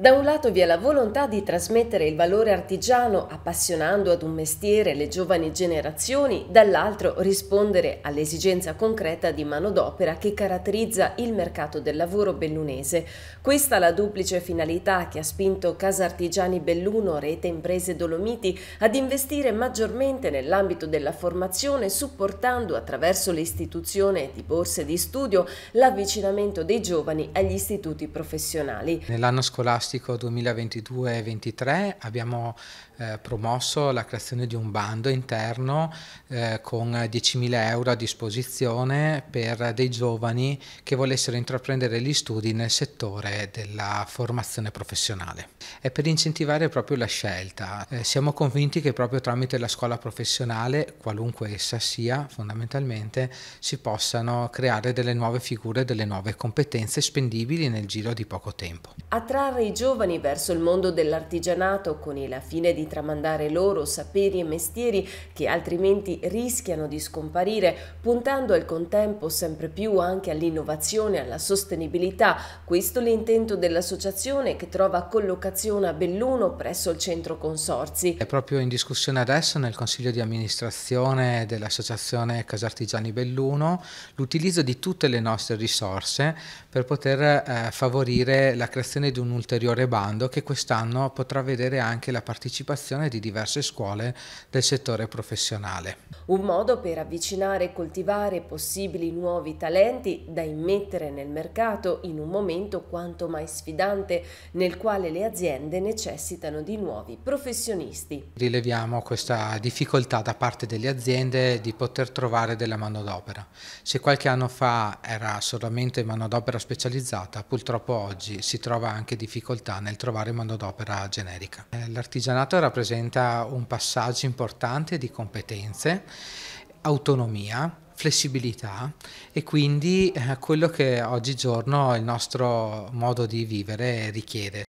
Da un lato vi è la volontà di trasmettere il valore artigiano appassionando ad un mestiere le giovani generazioni, dall'altro rispondere all'esigenza concreta di manodopera che caratterizza il mercato del lavoro bellunese. Questa è la duplice finalità che ha spinto Casa Artigiani Belluno, Rete Imprese Dolomiti, ad investire maggiormente nell'ambito della formazione, supportando attraverso l'istituzione di borse di studio l'avvicinamento dei giovani agli istituti professionali. Nell'anno scolastico scolastico 2022 2023 abbiamo eh, promosso la creazione di un bando interno eh, con 10.000 euro a disposizione per dei giovani che volessero intraprendere gli studi nel settore della formazione professionale. È per incentivare proprio la scelta. Eh, siamo convinti che proprio tramite la scuola professionale, qualunque essa sia fondamentalmente, si possano creare delle nuove figure, delle nuove competenze spendibili nel giro di poco tempo. Attrarre i giovani verso il mondo dell'artigianato con il fine di tramandare loro saperi e mestieri che altrimenti rischiano di scomparire, puntando al contempo sempre più anche all'innovazione e alla sostenibilità. Questo l'intento dell'associazione che trova collocazione a Belluno presso il centro consorzi. È proprio in discussione adesso nel consiglio di amministrazione dell'associazione Casartigiani Belluno l'utilizzo di tutte le nostre risorse per poter eh, favorire la creazione di un ulteriore ulteriore bando che quest'anno potrà vedere anche la partecipazione di diverse scuole del settore professionale. Un modo per avvicinare e coltivare possibili nuovi talenti da immettere nel mercato in un momento quanto mai sfidante nel quale le aziende necessitano di nuovi professionisti. Rileviamo questa difficoltà da parte delle aziende di poter trovare della manodopera. Se qualche anno fa era solamente manodopera specializzata, purtroppo oggi si trova anche difficoltà difficoltà nel trovare manodopera generica. Eh, l'artigianato rappresenta un passaggio importante di competenze, autonomia, flessibilità e quindi eh, quello che oggigiorno il nostro modo di vivere richiede.